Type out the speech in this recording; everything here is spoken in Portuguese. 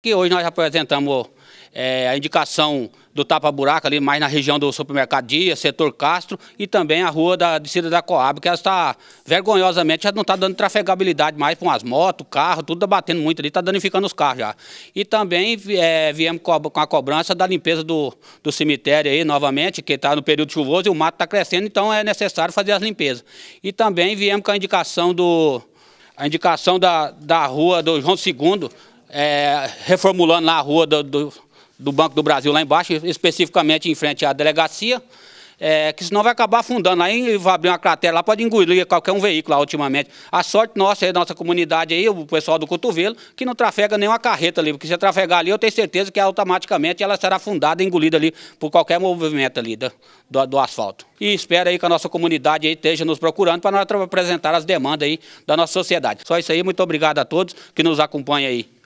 Que hoje nós apresentamos é, a indicação do tapa-buraco ali mais na região do supermercado Dia, setor Castro e também a rua da descida da Coab, que ela está vergonhosamente, já não está dando trafegabilidade mais com as motos, carro, tudo tá batendo muito ali, está danificando os carros já. E também é, viemos com a, cobrança da limpeza do, do cemitério aí novamente, que está no período chuvoso e o mato está crescendo, então é necessário fazer as limpezas. E também viemos com a indicação do a indicação da, da rua do João II, é, reformulando na rua do, do, do, Banco do Brasil, lá embaixo, especificamente em frente à delegacia, é, que senão vai acabar afundando aí, vai abrir uma cratera lá, pode engolir qualquer um veículo lá ultimamente. A sorte nossa, aí, nossa comunidade aí, o pessoal do cotovelo, que não trafega nenhuma carreta ali, porque se trafegar ali, eu tenho certeza que automaticamente ela será afundada, engolida ali por qualquer movimento ali do, do, do asfalto. E espero aí que a nossa comunidade aí esteja nos procurando para nós apresentar as demandas aí da nossa sociedade. Só isso aí, muito obrigado a todos que nos acompanham aí.